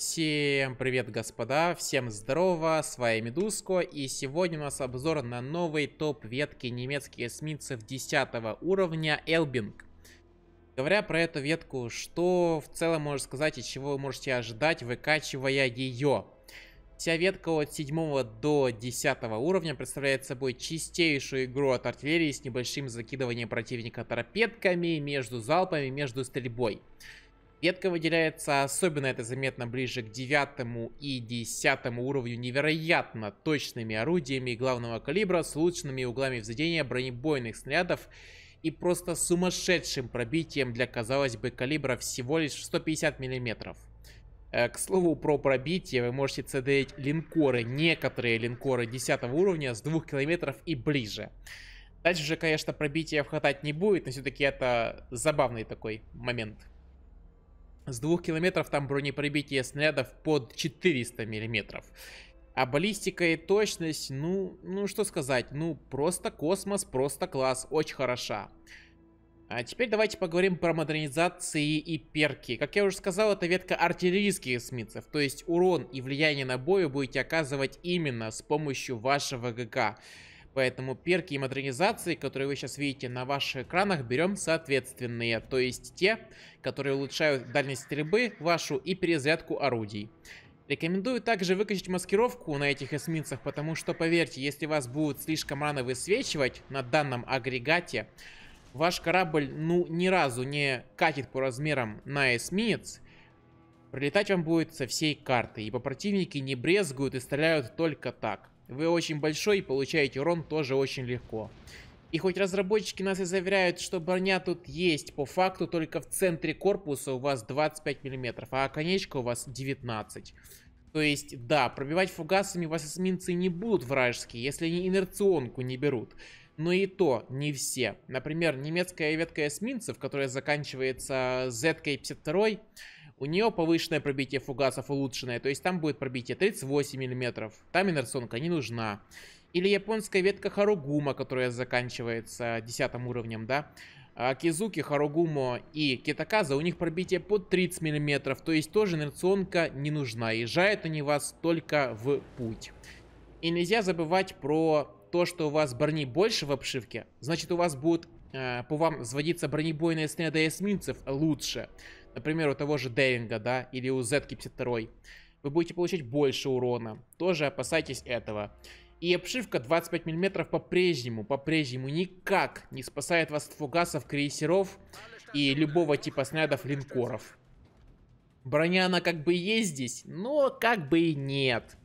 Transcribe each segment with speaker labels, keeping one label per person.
Speaker 1: Всем привет, господа, всем здорово, с вами Медуско, и сегодня у нас обзор на новый топ ветки немецких эсминцев 10 уровня Элбинг. Говоря про эту ветку, что в целом можно сказать и чего вы можете ожидать, выкачивая ее? Вся ветка от 7 до 10 уровня представляет собой чистейшую игру от артиллерии с небольшим закидыванием противника торпедками между залпами, между стрельбой. Ветка выделяется, особенно это заметно ближе к 9 и 10 уровню, невероятно точными орудиями главного калибра с улучшенными углами взведения бронебойных снарядов и просто сумасшедшим пробитием для, казалось бы, калибра всего лишь 150 мм. Э, к слову про пробитие, вы можете цедить линкоры, некоторые линкоры 10 уровня с 2 километров и ближе. Дальше же, конечно, пробития хватать не будет, но все-таки это забавный такой момент. С двух километров там бронепробитие снарядов под 400 миллиметров. А баллистика и точность, ну, ну что сказать, ну просто космос, просто класс, очень хороша. А теперь давайте поговорим про модернизации и перки. Как я уже сказал, это ветка артиллерийских эсминцев, то есть урон и влияние на бою будете оказывать именно с помощью вашего ГК. Поэтому перки и модернизации, которые вы сейчас видите на ваших экранах, берем соответственные. То есть те, которые улучшают дальность стрельбы вашу и перезарядку орудий. Рекомендую также выкачать маскировку на этих эсминцах, потому что, поверьте, если вас будут слишком рано высвечивать на данном агрегате, ваш корабль ну ни разу не катит по размерам на эсминец, прилетать вам будет со всей карты, ибо противники не брезгуют и стреляют только так. Вы очень большой и получаете урон тоже очень легко. И хоть разработчики нас и заверяют, что броня тут есть, по факту только в центре корпуса у вас 25 мм, а конечка у вас 19 то есть, да, пробивать фугасами вас эсминцы не будут вражеские, если они инерционку не берут. Но и то не все. Например, немецкая ветка эсминцев, которая заканчивается zk 52 у нее повышенное пробитие фугасов улучшенное, то есть там будет пробитие 38 мм. Там инерционка не нужна. Или японская ветка Харугума, которая заканчивается 10 уровнем, да? А Кизуки, Харугумо и Китаказа, у них пробитие под 30 мм, то есть тоже инерционка не нужна. Езжают они вас только в путь. И нельзя забывать про то, что у вас брони больше в обшивке, значит у вас будет э, по вам сводиться бронебойные снаряды эсминцев лучше например, у того же Деринга, да, или у Зетки 52 вы будете получать больше урона. Тоже опасайтесь этого. И обшивка 25 мм по-прежнему, по-прежнему никак не спасает вас от фугасов, крейсеров и любого типа снарядов линкоров. Броня она как бы есть здесь, но как бы и нет.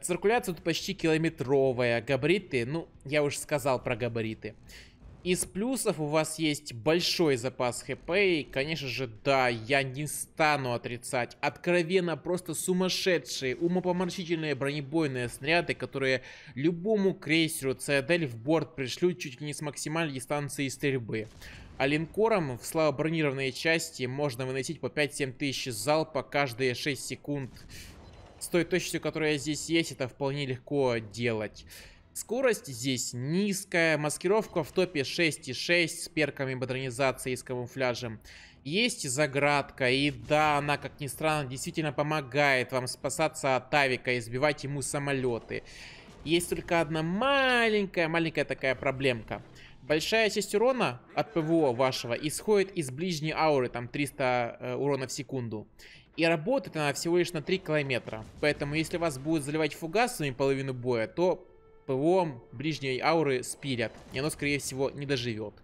Speaker 1: Циркуляция тут почти километровая, габариты, ну, я уже сказал про габариты. Из плюсов у вас есть большой запас хп, и, конечно же, да, я не стану отрицать. Откровенно просто сумасшедшие, умопоморщительные бронебойные снаряды, которые любому крейсеру Цитадель в борт пришлют чуть ли не с максимальной дистанции стрельбы. А линкором в слабо бронированные части можно выносить по 5-7 тысяч залпа каждые 6 секунд. С той точностью, которая здесь есть, это вполне легко делать. Скорость здесь низкая, маскировка в топе 6.6 с перками модернизации и с камуфляжем. Есть заградка, и да, она, как ни странно, действительно помогает вам спасаться от тавика и сбивать ему самолеты. Есть только одна маленькая-маленькая такая проблемка. Большая часть урона от ПВО вашего исходит из ближней ауры, там 300 э, урона в секунду. И работает она всего лишь на 3 километра. Поэтому если вас будет заливать фугасами половину боя, то ПО ближней ауры спилят. И оно, скорее всего, не доживет.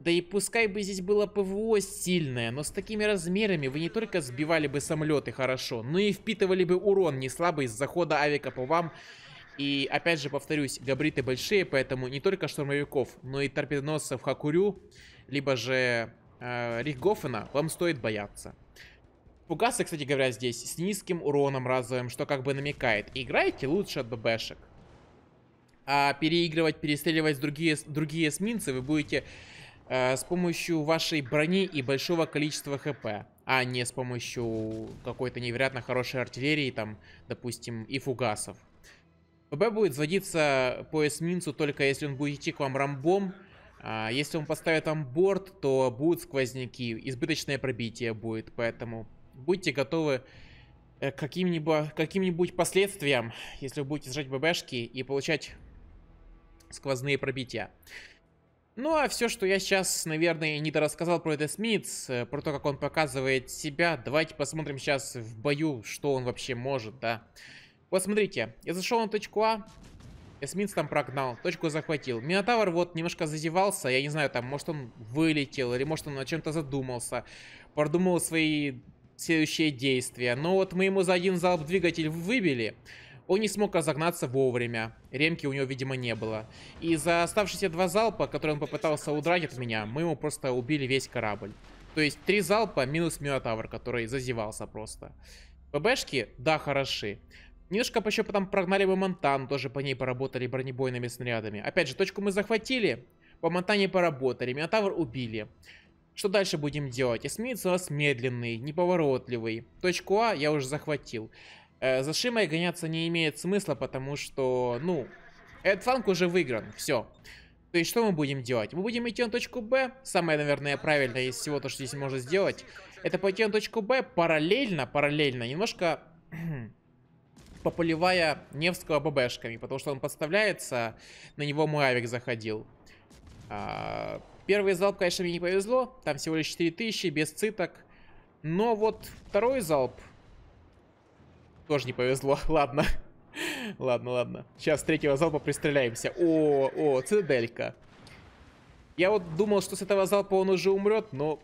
Speaker 1: Да и пускай бы здесь было ПВО сильное, но с такими размерами вы не только сбивали бы самолеты хорошо, но и впитывали бы урон не слабый с захода авика по вам. И опять же повторюсь, габриты большие, поэтому не только штурмовиков, но и торпедоносцев Хакурю, либо же э, Рихгофена вам стоит бояться. Фугасы, кстати говоря, здесь с низким уроном разовым, что как бы намекает, играйте лучше от ББшек а переигрывать, перестреливать другие, другие эсминцы вы будете э, с помощью вашей брони и большого количества хп, а не с помощью какой-то невероятно хорошей артиллерии, там, допустим, и фугасов. ПБ будет сводиться по эсминцу только если он будет идти к вам рамбом, а если он поставит вам борт, то будут сквозняки, избыточное пробитие будет, поэтому будьте готовы э, каким-нибудь каким, -нибудь, последствиям, если вы будете сжать ББшки и получать сквозные пробития. Ну а все, что я сейчас, наверное, не дорассказал про это Смитс, э, про то, как он показывает себя, давайте посмотрим сейчас в бою, что он вообще может, да. Посмотрите, я зашел на точку А, Эсминц там прогнал, точку захватил. Минотавр вот немножко зазевался, я не знаю, там, может он вылетел, или может он о чем-то задумался, продумал свои следующие действия. Но вот мы ему за один залп двигатель выбили, он не смог разогнаться вовремя. Ремки у него, видимо, не было. И за оставшиеся два залпа, которые он попытался удрать от меня, мы ему просто убили весь корабль. То есть три залпа минус Миотавр, который зазевался просто. ПБшки, да, хороши. Немножко еще потом прогнали бы Монтан, тоже по ней поработали бронебойными снарядами. Опять же, точку мы захватили, по Монтане поработали, Минотавр убили. Что дальше будем делать? Эсминец у нас медленный, неповоротливый. Точку А я уже захватил. Э, за Шимой гоняться не имеет смысла, потому что, ну, этот фанк уже выигран, все. То есть что мы будем делать? Мы будем идти на точку Б, самое, наверное, правильное из всего то, что здесь можно сделать, это пойти на точку Б параллельно, параллельно, немножко пополивая Невского ББшками, потому что он подставляется, на него мой авик заходил. А, первый залп, конечно, мне не повезло, там всего лишь 4000, без циток. Но вот второй залп, тоже не повезло. Ладно. ладно, ладно. Сейчас третьего залпа пристреляемся. О, о, цеделька. Я вот думал, что с этого залпа он уже умрет, но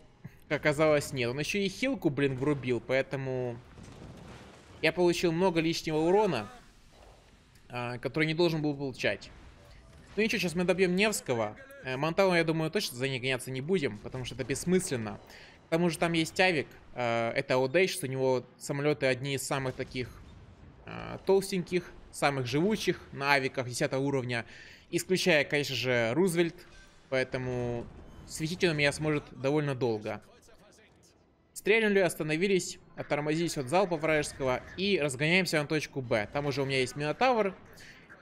Speaker 1: оказалось нет. Он еще и хилку, блин, врубил, поэтому... Я получил много лишнего урона, а, который не должен был получать. Ну ничего, сейчас мы добьем Невского. Э, Монтану, я думаю, точно за ней гоняться не будем, потому что это бессмысленно тому же там есть авик, э, это Одейшс, у него самолеты одни из самых таких э, толстеньких, самых живучих на авиках 10 уровня, исключая, конечно же, Рузвельт, поэтому светить он меня сможет довольно долго. Стрельнули, остановились, оттормозились от залпа вражеского и разгоняемся на точку Б. Там уже у меня есть Минотавр,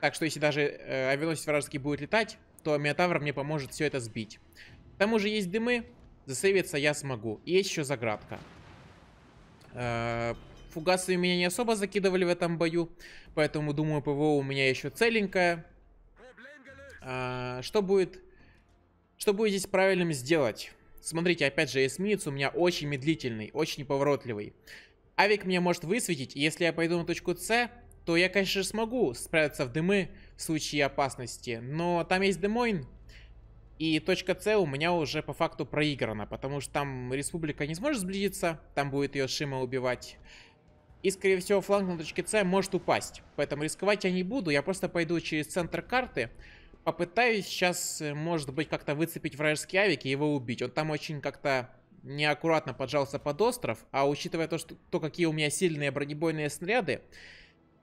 Speaker 1: так что если даже э, авианосец вражеский будет летать, то Минотавр мне поможет все это сбить. К тому же есть дымы, Засейвиться я смогу. И еще заградка. Э, фугасы меня не особо закидывали в этом бою, поэтому, думаю, ПВО у меня еще целенькое. Э, что будет... Что будет здесь правильным сделать? Смотрите, опять же, эсминец у меня очень медлительный, очень поворотливый. Авик меня может высветить, и если я пойду на точку С, то я, конечно, смогу справиться в дымы в случае опасности. Но там есть Демойн, и точка С у меня уже по факту проиграна, потому что там республика не сможет сблизиться, там будет ее Шима убивать. И, скорее всего, фланг на точке С может упасть. Поэтому рисковать я не буду, я просто пойду через центр карты, попытаюсь сейчас, э, может быть, как-то выцепить вражеский авик и его убить. Он там очень как-то неаккуратно поджался под остров, а учитывая то, что, то какие у меня сильные бронебойные снаряды,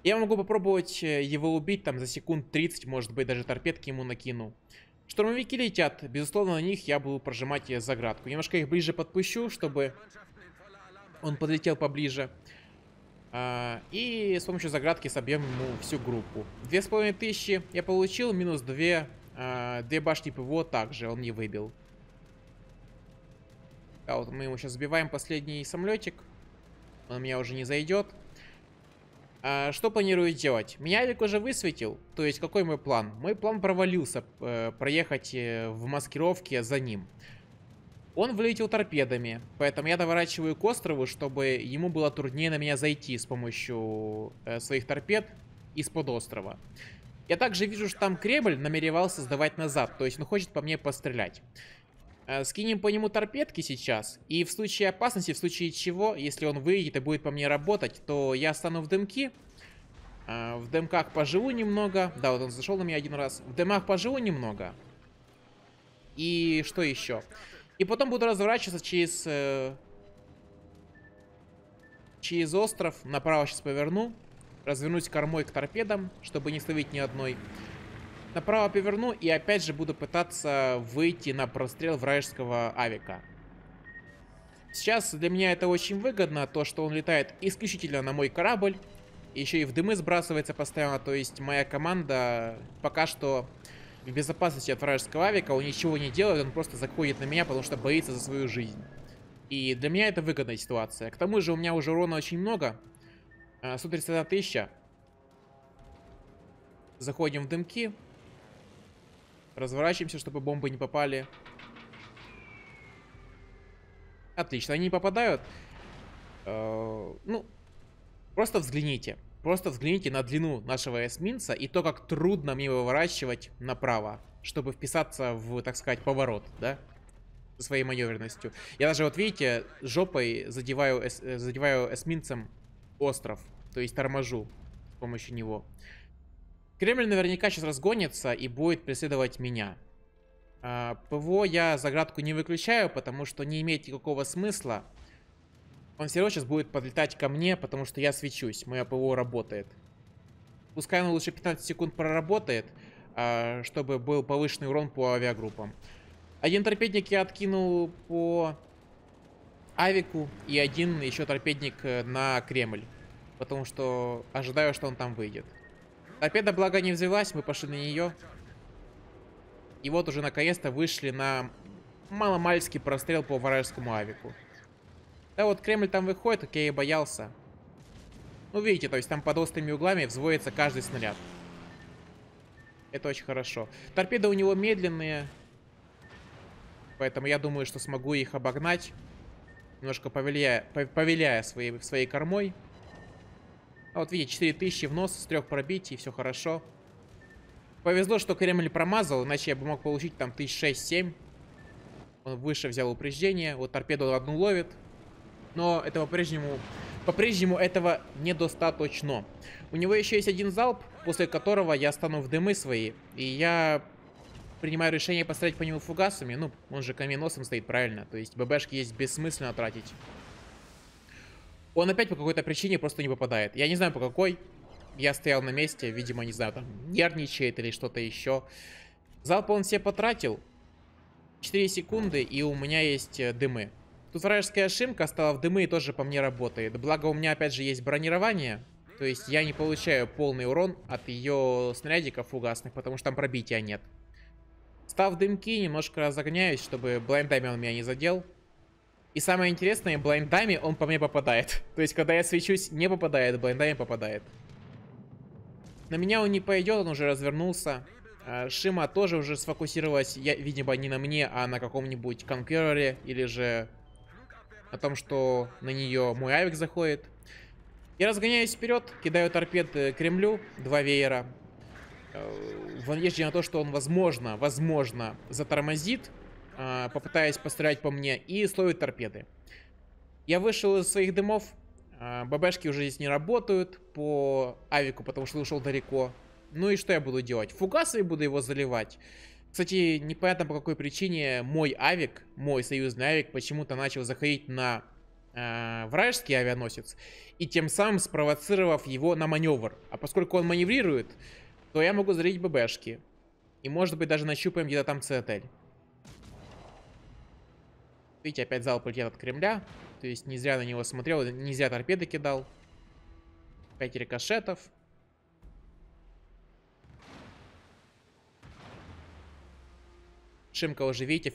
Speaker 1: я могу попробовать э, его убить там за секунд 30, может быть, даже торпедки ему накину. Штурмовики летят. Безусловно, на них я буду прожимать заградку. Немножко их ближе подпущу, чтобы он подлетел поближе. А, и с помощью заградки собьем ему всю группу. Две с половиной тысячи я получил, минус две, а, две башни ПВО также он не выбил. Да, вот мы его сейчас сбиваем последний самолетик. Он меня уже не зайдет. А, что планирую делать? Меня Алик уже высветил. То есть, какой мой план? Мой план провалился э, проехать э, в маскировке за ним. Он вылетел торпедами, поэтому я доворачиваю к острову, чтобы ему было труднее на меня зайти с помощью э, своих торпед из-под острова. Я также вижу, что там Кремль намеревался сдавать назад, то есть он хочет по мне пострелять. Э, скинем по нему торпедки сейчас, и в случае опасности, в случае чего, если он выйдет и будет по мне работать, то я стану в дымки, э, в дымках поживу немного, да, вот он зашел на меня один раз, в дымах поживу немного, и что еще? И потом буду разворачиваться через... Э, через остров, направо сейчас поверну, развернусь кормой к торпедам, чтобы не словить ни одной... Направо поверну и опять же буду пытаться выйти на прострел вражеского авика. Сейчас для меня это очень выгодно, то что он летает исключительно на мой корабль. Еще и в дымы сбрасывается постоянно, то есть моя команда пока что в безопасности от вражеского авика, он ничего не делает, он просто заходит на меня, потому что боится за свою жизнь. И для меня это выгодная ситуация. К тому же у меня уже урона очень много. 131 э, тысяча. Заходим в дымки. Разворачиваемся, чтобы бомбы не попали. Отлично, они не попадают. Э, ну, просто взгляните. Просто взгляните на длину нашего эсминца и то, как трудно мне выворачивать направо, чтобы вписаться в, так сказать, поворот, да? Со своей маневренностью. Я даже, вот видите, жопой задеваю, эс э, задеваю эсминцем остров, то есть торможу с помощью него. Кремль наверняка сейчас разгонится и будет преследовать меня. А, ПВО я заградку не выключаю, потому что не имеет никакого смысла. Он все равно сейчас будет подлетать ко мне, потому что я свечусь. Мое ПВО работает. Пускай он лучше 15 секунд проработает, а, чтобы был повышенный урон по авиагруппам. Один торпедник я откинул по авику и один еще торпедник э, на Кремль. Потому что ожидаю, что он там выйдет. Торпеда, благо, не взялась, мы пошли на нее. И вот уже наконец-то вышли на маломальский прострел по вражескому авику. Да вот Кремль там выходит, как я и боялся. Ну видите, то есть там под острыми углами взводится каждый снаряд. Это очень хорошо. Торпеды у него медленные. Поэтому я думаю, что смогу их обогнать. Немножко повеляя, повеляя своей, своей кормой. А вот видите, 4000 в нос, с трех пробитий, все хорошо. Повезло, что Кремль промазал, иначе я бы мог получить там 1006-7. Он выше взял упреждение, вот торпеду одну ловит. Но это по-прежнему... По-прежнему этого недостаточно. У него еще есть один залп, после которого я стану в дымы свои. И я принимаю решение пострелять по нему фугасами. Ну, он же каменосом стоит, правильно. То есть ББшки есть бессмысленно тратить. Он опять по какой-то причине просто не попадает. Я не знаю по какой. Я стоял на месте, видимо, не знаю, там нервничает или что-то еще. Залп он себе потратил. 4 секунды, и у меня есть э, дымы. Тут вражеская ошибка стала в дымы и тоже по мне работает. Благо у меня опять же есть бронирование. То есть я не получаю полный урон от ее снарядиков фугасных, потому что там пробития нет. Став дымки, немножко разогняюсь, чтобы блайндами он меня не задел. И самое интересное, блайндами он по мне попадает. То есть, когда я свечусь, не попадает, блайндами попадает. На меня он не пойдет, он уже развернулся. А, Шима тоже уже сфокусировалась, я, видимо, не на мне, а на каком-нибудь конкурере или же о том, что на нее мой авик заходит. Я разгоняюсь вперед, кидаю торпед э, Кремлю, два веера, э, в надежде на то, что он, возможно, возможно, затормозит э, попытаясь пострелять по мне, и словит торпеды. Я вышел из своих дымов, э, а, ББшки уже здесь не работают по авику, потому что ушел далеко. Ну и что я буду делать? Фугасы буду его заливать. Кстати, непонятно по какой причине мой авик, мой союзный авик, почему-то начал заходить на э, вражеский авианосец, и тем самым спровоцировав его на маневр. А поскольку он маневрирует, то я могу залить ББшки. И может быть даже нащупаем где-то там цитадель. Видите, опять залп полетит от Кремля. То есть не зря на него смотрел, не зря торпеды кидал. Пять рикошетов. Шимка уже, видите,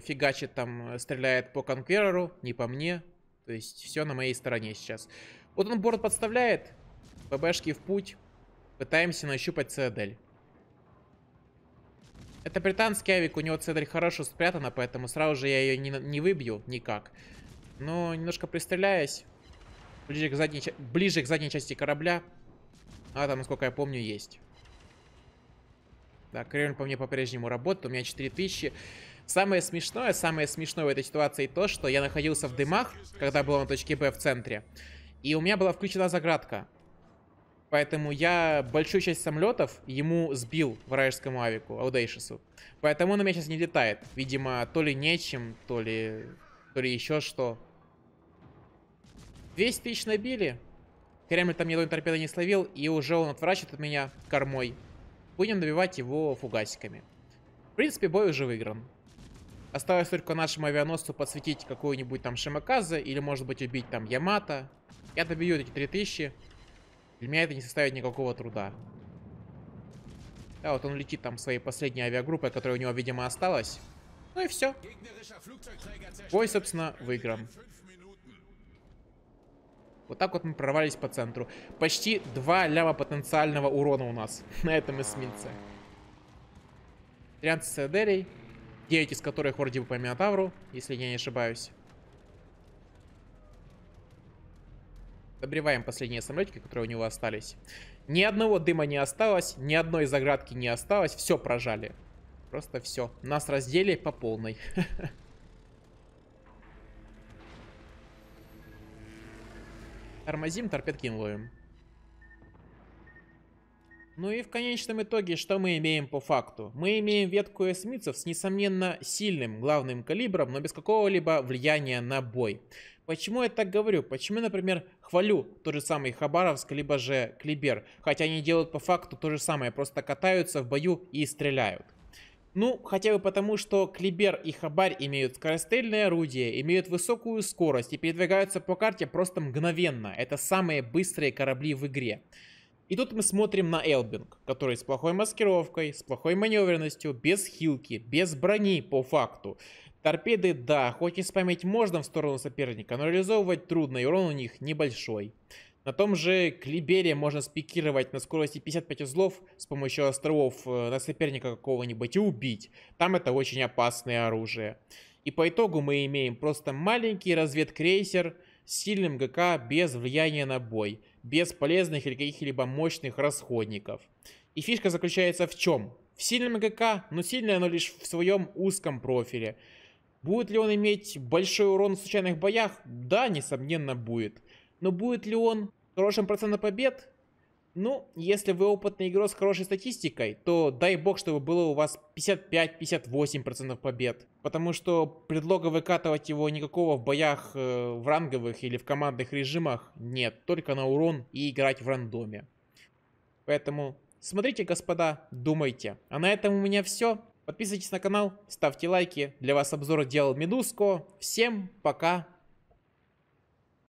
Speaker 1: фигачит там, э, стреляет по конквереру, не по мне. То есть все на моей стороне сейчас. Вот он борт подставляет, ББшки в путь. Пытаемся нащупать цитадель. Это британский авик, у него цедрь хорошо спрятана, поэтому сразу же я ее не, не выбью никак. Но немножко пристреляясь, ближе к, задней, ближе к задней части корабля, а там, насколько я помню, есть. Да, Кремль по мне по-прежнему работает, у меня 4000. Самое смешное, самое смешное в этой ситуации то, что я находился в дымах, когда был на точке Б в центре, и у меня была включена заградка. Поэтому я большую часть самолетов ему сбил вражескому авику, Аудейшесу. Поэтому он у меня сейчас не летает. Видимо, то ли нечем, то ли, то ли еще что. 200 тысяч набили. Кремль там ни одной торпеды не словил, и уже он отворачивает от меня кормой. Будем добивать его фугасиками. В принципе, бой уже выигран. Осталось только нашему авианосцу подсветить какую-нибудь там Шимаказа, или может быть убить там Ямата. Я добью эти 3000. Для меня это не составит никакого труда. Да, вот он летит там своей последней авиагруппой, которая у него, видимо, осталась. Ну и все. Бой, собственно, выиграем. Вот так вот мы прорвались по центру. Почти два ляма потенциального урона у нас на этом эсминце. 13 седерей, 9 из которых вроде бы по Миотавру, если я не ошибаюсь. Добриваем последние самолетики, которые у него остались. Ни одного дыма не осталось, ни одной заградки не осталось. Все прожали. Просто все. Нас раздели по полной. Тормозим, торпедки ловим. Ну и в конечном итоге, что мы имеем по факту? Мы имеем ветку эсминцев с, несомненно, сильным главным калибром, но без какого-либо влияния на бой. Почему я так говорю? Почему, например, хвалю тот же самый Хабаровск, либо же Клибер? Хотя они делают по факту то же самое, просто катаются в бою и стреляют. Ну, хотя бы потому, что Клибер и Хабарь имеют скорострельное орудие, имеют высокую скорость и передвигаются по карте просто мгновенно. Это самые быстрые корабли в игре. И тут мы смотрим на Элбинг, который с плохой маскировкой, с плохой маневренностью, без хилки, без брони по факту. Торпеды, да, хоть и спамить можно в сторону соперника, но реализовывать трудно, и урон у них небольшой. На том же Клибере можно спикировать на скорости 55 узлов с помощью островов э, на соперника какого-нибудь и убить. Там это очень опасное оружие. И по итогу мы имеем просто маленький разведкрейсер с сильным ГК без влияния на бой без полезных или каких-либо мощных расходников. И фишка заключается в чем? В сильном ЭКК, но сильное оно лишь в своем узком профиле. Будет ли он иметь большой урон в случайных боях? Да, несомненно, будет. Но будет ли он хорошим процентом побед? Ну, если вы опытный игрок с хорошей статистикой, то дай бог, чтобы было у вас 55-58% побед. Потому что предлога выкатывать его никакого в боях э, в ранговых или в командных режимах нет, только на урон и играть в рандоме. Поэтому смотрите, господа, думайте. А на этом у меня все. Подписывайтесь на канал, ставьте лайки. Для вас обзор делал Медуско. Всем пока!